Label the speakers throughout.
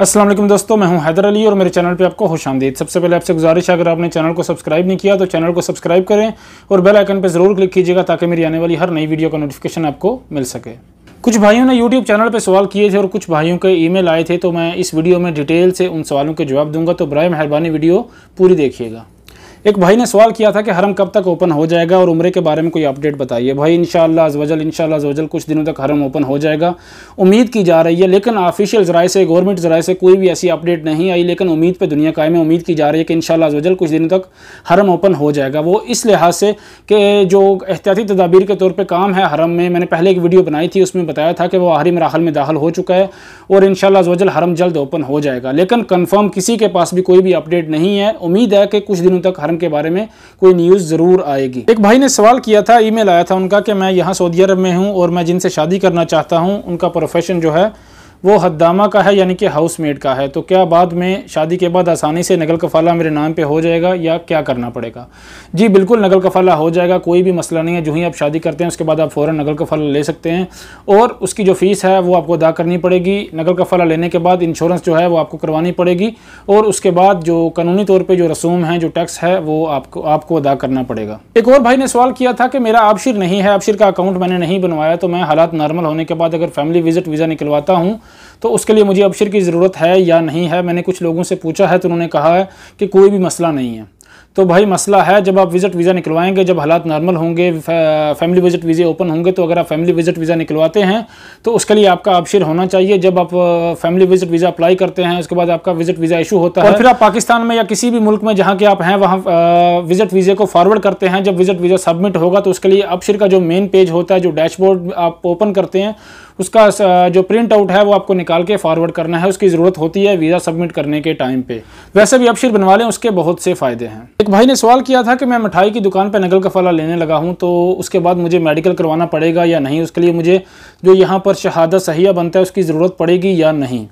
Speaker 1: असलम दोस्तों मैं हूं हैदर अली और मेरे चैनल पे आपको खुश आमदीद सबसे पहले आपसे गुजारिश है अगर आपने चैनल को सब्सक्राइब नहीं किया तो चैनल को सब्सक्राइब करें और बेल आइकन पर ज़रूर क्लिक कीजिएगा ताकि मेरी आने वाली हर नई वीडियो का नोटिफिकेशन आपको मिल सके कुछ भाइयों ने यूट्यूब चैनल पर सवाल किए थे और कुछ भाइयों के ईमेल आए थे तो मैं इस वीडियो में डिटेल से उन सवालों के जवाब दूंगा तो बर मेहरबानी वीडियो पूरी देखिएगा एक भाई ने सवाल किया था कि हरम कब तक ओपन हो जाएगा और उम्र के बारे में कोई अपडेट बताइए भाई इनशाला अजवजल इनशाला अजवजल कुछ दिनों तक हरम ओपन हो जाएगा उम्मीद की जा रही है लेकिन ऑफिशियल ज़राए से गवर्नमेंट ज़राए से कोई भी ऐसी अपडेट नहीं आई लेकिन उम्मीद पर दुनिया कायम है उम्मीद की जा रही है कि इनशाला अजवजल कुछ दिनों तक हरम ओपन हो जाएगा वो इस लिहाज से कि जो एहतियाती तदाबीर के तौर पर काम है हरम में मैंने पहले एक वीडियो बनाई थी उसमें बताया था कि वो आहरी मराहल में दाखिल हो चुका है और इन शजल हरम जल्द ओपन हो जाएगा लेकिन कन्फर्म किसी के पास भी कोई भी अपडेट नहीं है उम्मीद है कि कुछ दिनों तक हरम उदाहरण के बारे में कोई न्यूज़ ज़रूर आएगी एक भाई ने सवाल किया था ईमेल आया था उनका कि मैं यहाँ सऊदी अरब में हूँ और मैं जिनसे शादी करना चाहता हूँ उनका प्रोफेशन जो है वो हद्दामा का है यानी कि हाउस मेड का है तो क्या बाद में शादी के बाद आसानी से नगल कफाला मेरे नाम पे हो जाएगा या क्या करना पड़ेगा जी बिल्कुल नगल कफाला हो जाएगा कोई भी मसला नहीं है जो ही आप शादी करते हैं उसके बाद आप फ़ौरन नगल कफाला ले सकते हैं और उसकी जो फ़ीस है वो आपको अदा करनी पड़ेगी नगल कफाला लेने के बाद इंश्योरेंस जो है वो आपको करवानी पड़ेगी और उसके बाद जो कानूनी तौर पर जो रसूम है जो टैक्स है वो आपको आपको अदा करना पड़ेगा एक और भाई ने सवाल किया था कि मेरा आबशिर नहीं है आबशिर का अकाउंट मैंने नहीं बनवाया तो मैं हालात नॉर्मल होने के बाद अगर फैमिली विजिट वीज़ा निकलवाता हूँ तो उसके लिए मुझे अबशर की ज़रूरत है या नहीं है मैंने कुछ लोगों से पूछा है तो उन्होंने कहा है कि कोई भी मसला नहीं है तो भाई मसला है जब आप विज़िट वीज़ा निकलवाएंगे जब हालात नॉर्मल होंगे फैमिली विज़िट वीज़े ओपन होंगे तो अगर आप फैमिली विज़िट वीज़ा निकलवाते हैं तो उसके लिए आपका आपशिर होना चाहिए जब आप फैमिली विज़िट वीज़ा अप्लाई करते हैं उसके बाद आपका विज़िट वीज़ा इशू होता है और फिर आप पाकिस्तान में या किसी भी मुल्क में जहाँ के आप हैं वहाँ विज़िट वीज़े को फॉरवर्ड करते हैं जब विज़िट वीज़ा सबमिट होगा तो उसके लिए आपशिर का जो मेन पेज होता है जो डैशबोर्ड आप ओपन करते हैं उसका जो प्रिंट आउट है वो आपको निकाल के फॉरवर्ड करना है उसकी ज़रूरत होती है वीज़ा सबमिट करने के टाइम पे वैसे भी अपशीर बनवा लें उसके बहुत से फ़ायदे हैं एक भाई ने सवाल किया था कि मैं मिठाई की दुकान पर नगल का फला लेने लगा हूँ तो उसके बाद मुझे मेडिकल करवाना पड़ेगा या नहीं उसके लिए मुझे जो यहाँ पर शहादत सहिया बनता है उसकी ज़रूरत पड़ेगी या नहीं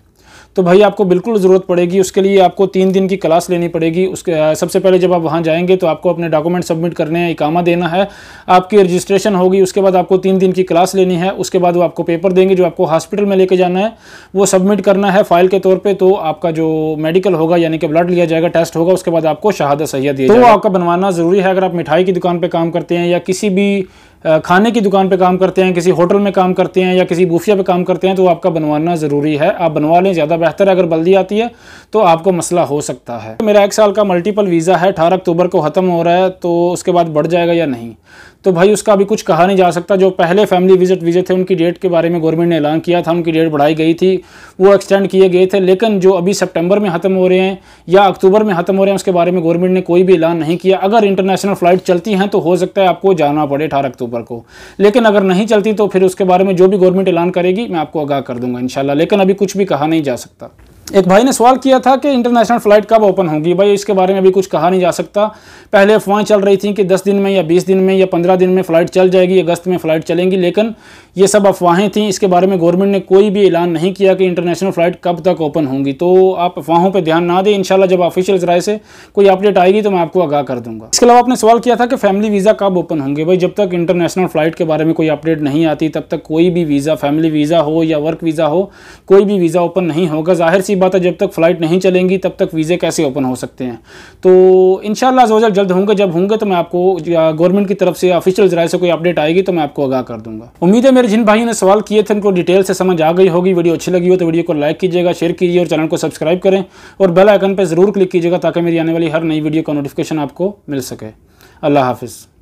Speaker 1: तो भाई आपको बिल्कुल ज़रूरत पड़ेगी उसके लिए आपको तीन दिन की क्लास लेनी पड़ेगी उसके सबसे पहले जब आप वहाँ जाएंगे तो आपको अपने डॉक्यूमेंट सबमिट करने हैं इकामा देना है आपकी रजिस्ट्रेशन होगी उसके बाद आपको तीन दिन की क्लास लेनी है उसके बाद वो आपको पेपर देंगे जो आपको हॉस्पिटल में लेके जाना है वो सबमिट करना है फाइल के तौर पर तो आपका जो मेडिकल होगा यानी कि ब्लड लिया जाएगा टेस्ट होगा उसके बाद आपको शहादत सहिया दिया तो आपका बनवाना ज़रूरी है अगर आप मिठाई की दुकान पर काम करते हैं या किसी भी खाने की दुकान पे काम करते हैं किसी होटल में काम करते हैं या किसी बूफिया पे काम करते हैं तो आपका बनवाना ज़रूरी है आप बनवा लें ज़्यादा बेहतर है अगर बल्दी आती है तो आपको मसला हो सकता है मेरा एक साल का मल्टीपल वीज़ा है अठारह अक्टूबर को ख़त्म हो रहा है तो उसके बाद बढ़ जाएगा या नहीं तो भाई उसका अभी कुछ कहा नहीं जा सकता जो पहले फैमिली विजिट वीज़े थे उनकी डेट के बारे में गवर्नमेंट ने ऐलान किया था उनकी डेट बढ़ाई गई थी वो एक्सटेंड किए गए थे लेकिन जो अभी सितंबर में ख़त्म हो रहे हैं या अक्टूबर में ख़त्म हो रहे हैं उसके बारे में गवर्नमेंट ने कोई भी ऐलान नहीं किया अगर इंटरनेशनल फ़्लाइट चलती हैं तो हो सकता है आपको जाना पड़े अठारह अक्टूबर को लेकिन अगर नहीं चलती तो फिर उसके बारे में जो भी गवर्नमेंट ऐलान करेगी मैं आपको आगाह कर दूंगा इन लेकिन अभी कुछ भी कहा नहीं जा सकता एक भाई ने सवाल किया था कि इंटरनेशनल फ़्लाइट कब ओपन होगी भाई इसके बारे में अभी कुछ कहा नहीं जा सकता पहले अफवाहें चल रही थी कि 10 दिन में या 20 दिन में या 15 दिन में फ़्लाइट चल जाएगी अगस्त में फ़्लाइट चलेंगी लेकिन ये सब अफवाहें थीं इसके बारे में गवर्नमेंट ने कोई भी ऐलान नहीं किया कि इंटरनेशनल फ़्लाइट कब तक ओपन होंगी तो आप अफवाहों पर ध्यान ना दें इन जब ऑफिशियल ज़राए से कोई अपडेट आएगी तो मैं आपको आगाह कर दूँगा इसके अलावा आपने सवाल किया था कि फैमिली वीज़ा कब ओपन होंगे भाई जब तक इंटरनेशनल फ़्लाइट के बारे में कोई अपडेट नहीं आती तब तक कोई भी वीज़ा फैमिली वीज़ा हो या वर्क वीज़ा हो कोई भी वीज़ा ओपन नहीं होगा जाहिर सी बात है जब तक फ़्लाइट नहीं चलेंगी तब तक वीज़े कैसे ओपन हो सकते हैं तो इन शजल जल्द होंगे जब होंगे तो मैं आपको गवर्नमेंट की तरफ से ऑफिशियल ज़रा से कोई अपडेट आएगी तो मैं आपको आगाह कर दूंगा उम्मीद है मेरे जिन भाई ने सवाल किए थे उनको डिटेल से समझ आ गई होगी वीडियो अच्छी लगी हो तो वीडियो को लाइक कीजिएगा शेयर कीजिए और चैनल को सब्सक्राइब करें और बेल आइकन पर ज़रूर क्लिक कीजिएगा ताकि मेरी आने वाली हर नई वीडियो का नोटिफिकेशन आपको मिल सके अल्लाह हाफिज़